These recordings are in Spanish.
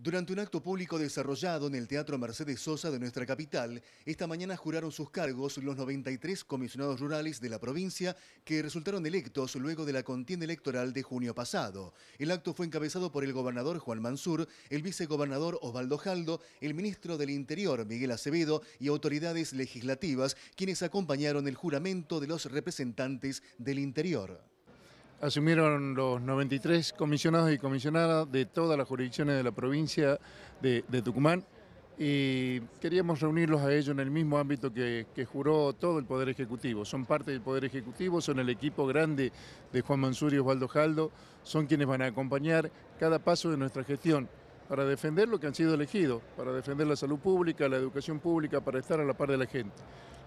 Durante un acto público desarrollado en el Teatro Mercedes Sosa de nuestra capital, esta mañana juraron sus cargos los 93 comisionados rurales de la provincia que resultaron electos luego de la contienda electoral de junio pasado. El acto fue encabezado por el gobernador Juan Mansur, el vicegobernador Osvaldo Jaldo, el ministro del Interior Miguel Acevedo y autoridades legislativas quienes acompañaron el juramento de los representantes del Interior asumieron los 93 comisionados y comisionadas de todas las jurisdicciones de la provincia de, Tucumán y queríamos reunirlos a ellos en el mismo ámbito que, juró todo el Poder Ejecutivo. Son parte del Poder Ejecutivo, son el equipo grande de Juan Mansur y Osvaldo Jaldo, son quienes van a acompañar cada paso de nuestra gestión para defender lo que han sido elegidos, para defender la salud pública, la educación pública, para estar a la par de la gente.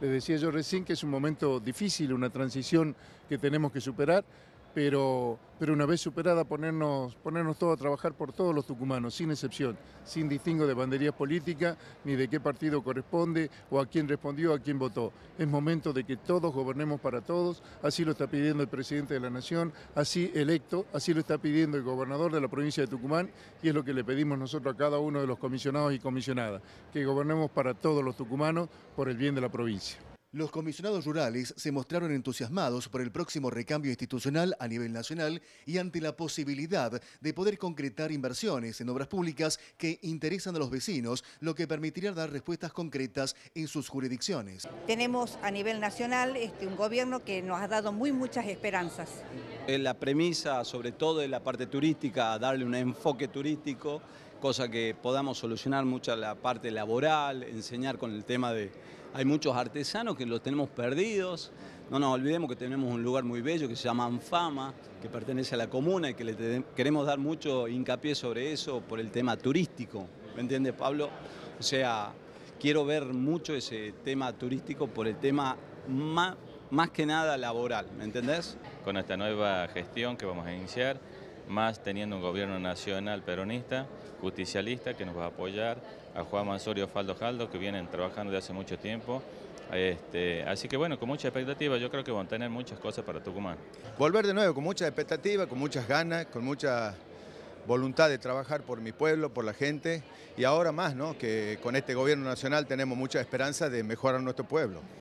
Les decía yo recién que es un momento difícil, una transición que tenemos que superar, pero, pero una vez superada ponernos, ponernos todos a trabajar por todos los tucumanos, sin excepción, sin distingo de banderías políticas, ni de qué partido corresponde, o a quién respondió, a quién votó. Es momento de que todos gobernemos para todos, así lo está pidiendo el presidente de la Nación, así electo, así lo está pidiendo el gobernador de la provincia de Tucumán, y es lo que le pedimos nosotros a cada uno de los comisionados y comisionadas, que gobernemos para todos los tucumanos por el bien de la provincia. Los comisionados rurales se mostraron entusiasmados por el próximo recambio institucional a nivel nacional y ante la posibilidad de poder concretar inversiones en obras públicas que interesan a los vecinos, lo que permitiría dar respuestas concretas en sus jurisdicciones. Tenemos a nivel nacional este, un gobierno que nos ha dado muy muchas esperanzas. la premisa, sobre todo en la parte turística, darle un enfoque turístico cosa que podamos solucionar mucha la parte laboral, enseñar con el tema de... Hay muchos artesanos que los tenemos perdidos, no nos olvidemos que tenemos un lugar muy bello que se llama Anfama, que pertenece a la comuna y que le queremos dar mucho hincapié sobre eso por el tema turístico, ¿me entiendes Pablo? O sea, quiero ver mucho ese tema turístico por el tema más, más que nada laboral, ¿me entendés? Con esta nueva gestión que vamos a iniciar, más teniendo un gobierno nacional peronista, justicialista, que nos va a apoyar, a Juan Mansorio Faldo Jaldo, que vienen trabajando desde hace mucho tiempo. Este, así que bueno, con mucha expectativa, yo creo que van a tener muchas cosas para Tucumán. Volver de nuevo, con mucha expectativa, con muchas ganas, con mucha voluntad de trabajar por mi pueblo, por la gente, y ahora más, ¿no? que con este gobierno nacional tenemos mucha esperanza de mejorar nuestro pueblo.